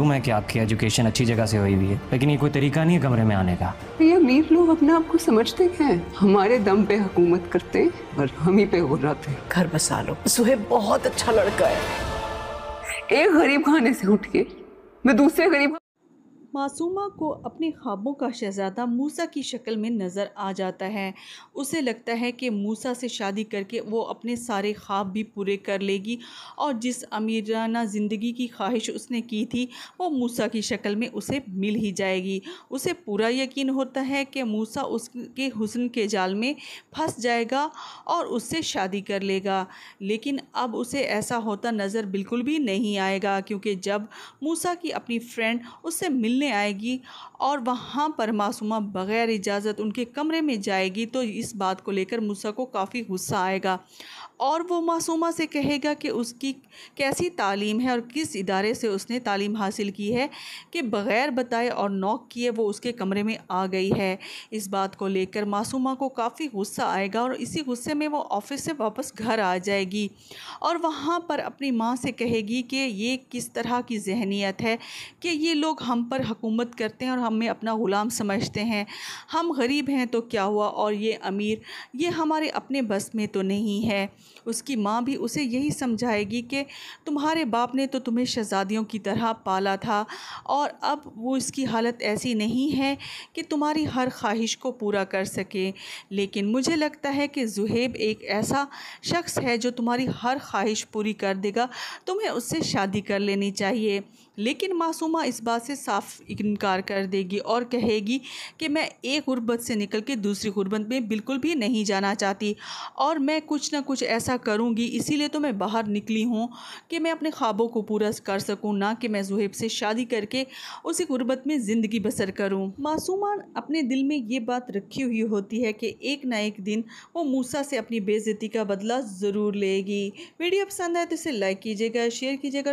मालूम है कि आपकी एजुकेशन अच्छी जगह से हुई हुई है लेकिन ये कोई तरीका नहीं है कमरे में आने का ये अमीर लोग अपने आप को समझते हैं हमारे दम पे हुकूमत करते और हम ही पे हो जाते घर बसा लो सुहेब बहुत अच्छा लड़का है एक गरीब खाने से उठ के मैं दूसरे गरीब मासूमा को अपने ख्वाबों का शहज़ादा मूसा की शक्ल में नज़र आ जाता है उसे लगता है कि मूसा से शादी करके वो अपने सारे ख्वाब भी पूरे कर लेगी और जिस अमीराना ज़िंदगी की ख्वाहिश उसने की थी वो मूसा की शक्ल में उसे मिल ही जाएगी उसे पूरा यकीन होता है कि मूसा उसके हुसन के जाल में फंस जाएगा और उससे शादी कर लेगा लेकिन अब उसे ऐसा होता नज़र बिल्कुल भी नहीं आएगा क्योंकि जब मूसा की अपनी फ्रेंड उससे मिल मिलने आएगी और वहाँ पर मासूमा बग़ैर इजाज़त उनके कमरे में जाएगी तो इस बात को लेकर मूसा को काफ़ी गुस्सा आएगा और वो मासूमा से कहेगा कि उसकी कैसी तालीम है और किस इदारे से उसने तालीम हासिल की है कि बग़ैर बताए और नॉक किए वो उसके कमरे में आ गई है इस बात को लेकर मासूमा को काफ़ी गुस्सा आएगा और इसी गुस्से में वो ऑफिस से वापस घर आ जाएगी और वहाँ पर अपनी माँ से कहेगी कि ये किस तरह की जहनीत है कि ये लोग हम पर हकूमत करते हैं और हमें अपना ग़ुलाम समझते हैं हम गरीब हैं तो क्या हुआ और ये अमीर ये हमारे अपने बस में तो नहीं है उसकी माँ भी उसे यही समझाएगी कि तुम्हारे बाप ने तो तुम्हें शहजादियों की तरह पाला था और अब वो इसकी हालत ऐसी नहीं है कि तुम्हारी हर ख्वाहिश को पूरा कर सके लेकिन मुझे लगता है कि जुहेब एक ऐसा शख्स है जो तुम्हारी हर ख्वाहिश पूरी कर देगा तुम्हें उससे शादी कर लेनी चाहिए लेकिन मासूमा इस बात से साफ इनकार कर देगी और कहेगी कि मैं एक गुर्बत से निकल के दूसरी गुर्बत में बिल्कुल भी नहीं जाना चाहती और मैं कुछ ना कुछ ऐसा करूँगी इसीलिए तो मैं बाहर निकली हूँ कि मैं अपने ख्वाबों को पूरा कर सकूँ ना कि मैं जुहेब से शादी करके उसी गुर्बत में ज़िंदगी बसर करूँ मासूमा अपने दिल में ये बात रखी हुई होती है कि एक ना एक दिन वो मूसा से अपनी बेज़ती का बदला ज़रूर लेगी वीडियो पसंद आए तो इसे लाइक कीजिएगा शेयर कीजिएगा